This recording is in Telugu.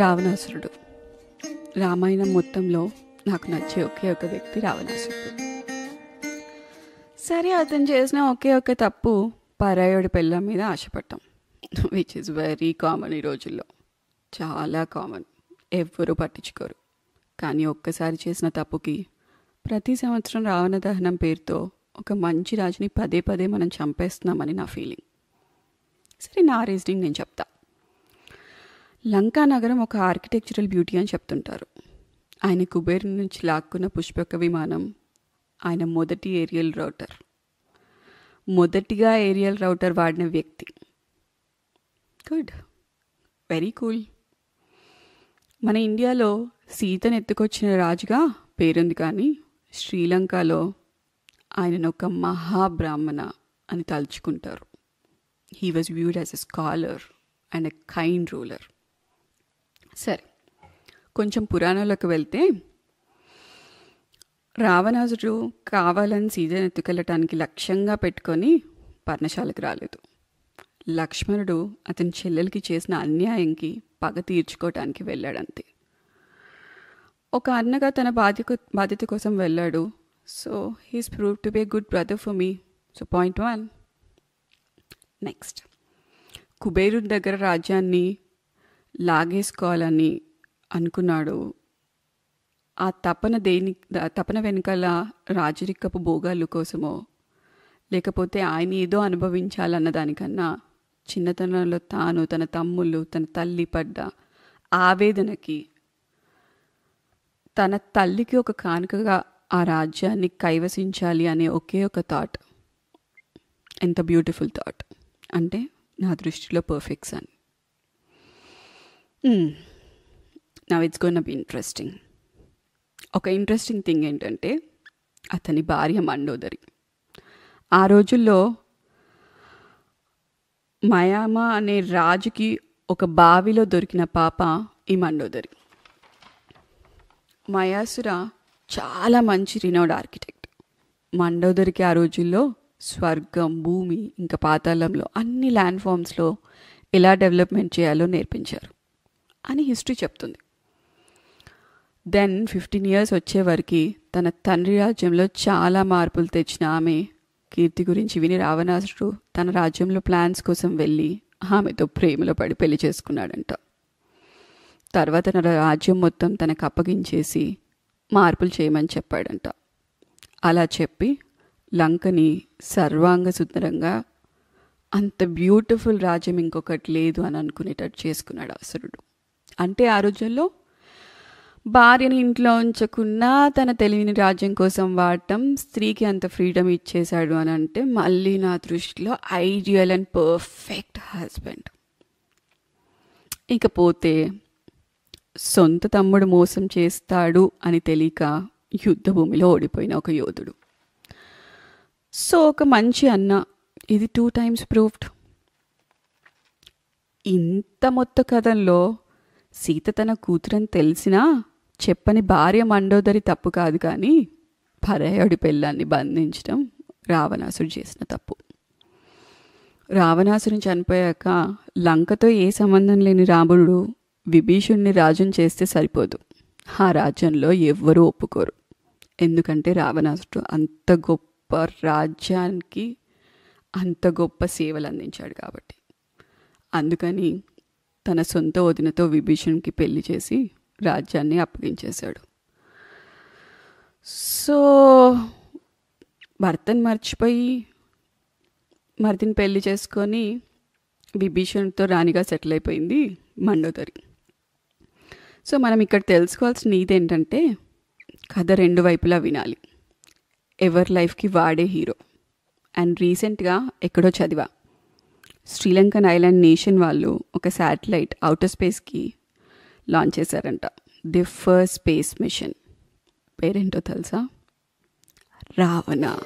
రావణాసురుడు రామాయణం మొత్తంలో నాకు నచ్చే ఒకే ఒక వ్యక్తి రావణాసురుడు సరే అతను చేసిన ఒకే ఒక తప్పు పరాయుడి పెళ్ళం మీద ఆశపడటం విచ్ ఇస్ వెరీ కామన్ ఈ రోజుల్లో చాలా కామన్ ఎవ్వరూ పట్టించుకోరు కానీ ఒక్కసారి చేసిన తప్పుకి ప్రతి సంవత్సరం రావణ దహనం పేరుతో ఒక మంచి రాజుని పదే పదే మనం చంపేస్తున్నామని నా ఫీలింగ్ సరే నా రీజనింగ్ నేను చెప్తాను లంకా నగరం ఒక ఆర్కిటెక్చరల్ బ్యూటీ అని చెప్తుంటారు ఆయన కుబేరు నుంచి లాక్కున్న పుష్పక విమానం ఆయన మొదటి ఏరియల్ రౌటర్ మొదటిగా ఏరియల్ రౌటర్ వాడిన వ్యక్తి గుడ్ వెరీ కూల్ మన ఇండియాలో సీతను ఎత్తుకొచ్చిన రాజుగా పేరుంది కానీ శ్రీలంకలో ఆయనను ఒక మహాబ్రాహ్మణ అని తలుచుకుంటారు he was viewed as a scholar and a kind ruler సరే కొంచెం పురాణాలకు వెళ్తే రావణాసుడు కావాలని సీజన్ ఎత్తుకెళ్ళటానికి లక్ష్యంగా పెట్టుకొని పర్ణశాలకు రాలేదు లక్ష్మణుడు అతని చెల్లెలకి చేసిన అన్యాయంకి పగ తీర్చుకోవటానికి వెళ్ళాడంతే ఒక అన్నగా తన బాధ్య బాధ్యత కోసం వెళ్ళాడు so he's prove to be good brother for me so point one next కుబేరుడి దగ్గర రాజ్యాన్ని లాగేసుకోవాలని అనుకున్నాడు ఆ తపన దేని తపన వెనుకల రాజరికపు భోగాలు కోసమో లేకపోతే ఆయన ఏదో అనుభవించాలన్న దానికన్నా చిన్నతనంలో తాను తన తమ్ముళ్ళు తన తల్లి పడ్డ ఆవేదనకి తన తల్లికి ఒక కానుకగా ఆ రాజ్యాన్ని కైవసించాలి అనే ఒకే ఒక థాట్ ఎంత బ్యూటిఫుల్ థాట్ అంటే నా దృష్టిలో పర్ఫెక్ట్స్ అని now it's gonna be interesting ఒక ఇంట్రెస్టింగ్ థింగ్ ఏంటంటే అతని భార్య మండోదరి ఆ రోజుల్లో మయామ అనే రాజుకి ఒక బావిలో దొరికిన పాప ఈ మండోదరి మయాసుర చాలా మంచి రినౌడ్ ఆర్కిటెక్ట్ మండోదరికి ఆ రోజుల్లో స్వర్గం భూమి ఇంకా పాతాళంలో అన్ని ల్యాండ్ ఫామ్స్లో ఎలా డెవలప్మెంట్ చేయాలో నేర్పించారు అని హిస్టరీ చెప్తుంది దెన్ ఫిఫ్టీన్ ఇయర్స్ వచ్చేవరకు తన తండ్రి రాజ్యంలో చాలా మార్పులు తెచ్చిన ఆమె కీర్తి గురించి విని రావణాసుడు తన రాజ్యంలో ప్లాన్స్ కోసం వెళ్ళి ఆమెతో ప్రేమలో పడి పెళ్లి చేసుకున్నాడంట తర్వాత తన రాజ్యం మొత్తం తనకు అప్పగించేసి మార్పులు చేయమని చెప్పాడంట అలా చెప్పి లంకని సర్వాంగ సుందరంగా అంత బ్యూటిఫుల్ రాజ్యం ఇంకొకటి లేదు అని అనుకునేటట్టు చేసుకున్నాడు అసురుడు అంటే ఆ రోజుల్లో భార్యని ఇంట్లో ఉంచకుండా తన తెలివిని రాజ్యం కోసం వాడటం స్త్రీకి అంత ఫ్రీడమ్ ఇచ్చేశాడు అని అంటే మళ్ళీ నా దృష్టిలో ఐడియల్ అండ్ పర్ఫెక్ట్ హస్బెండ్ ఇకపోతే సొంత తమ్ముడు మోసం చేస్తాడు అని తెలియక యుద్ధభూమిలో ఓడిపోయిన ఒక యోధుడు సో ఒక మంచి అన్న ఇది టూ టైమ్స్ ప్రూఫ్డ్ ఇంత మొత్త కథల్లో సీత తన కూతురని తెలిసినా చెప్పని భార్య మండోదరి తప్పు కాదు కానీ పరేయుడి పెళ్ళాన్ని బంధించడం రావణాసుడు చేసిన తప్పు రావణాసుని చనిపోయాక లంకతో ఏ సంబంధం లేని రాముడు విభీషుణ్ణి రాజ్యం చేస్తే సరిపోదు ఆ రాజ్యంలో ఎవ్వరూ ఒప్పుకోరు ఎందుకంటే రావణాసుడు అంత గొప్ప రాజ్యానికి అంత గొప్ప సేవలు అందించాడు కాబట్టి అందుకని తన సొంత వదినతో విభీషణ్కి పెళ్లి చేసి రాజ్యాన్ని అప్పగించేశాడు సో భర్తను మర్చిపోయి మరిదిని పెళ్లి చేసుకొని విభీషణ్తో రాణిగా సెటిల్ అయిపోయింది మండోదరి సో మనం ఇక్కడ తెలుసుకోవాల్సిన ఏంటంటే కథ రెండు వైపులా వినాలి ఎవరి లైఫ్కి వాడే హీరో అండ్ రీసెంట్గా ఎక్కడో చదివా శ్రీలంకన్ ఐలాండ్ నేషన్ వాళ్ళు ఒక శాటిలైట్ అవుటర్ స్పేస్కి లాంచ్ చేశారంట ది ఫస్ట్ స్పేస్ మిషన్ పేరేంటో తెలుసా రావణ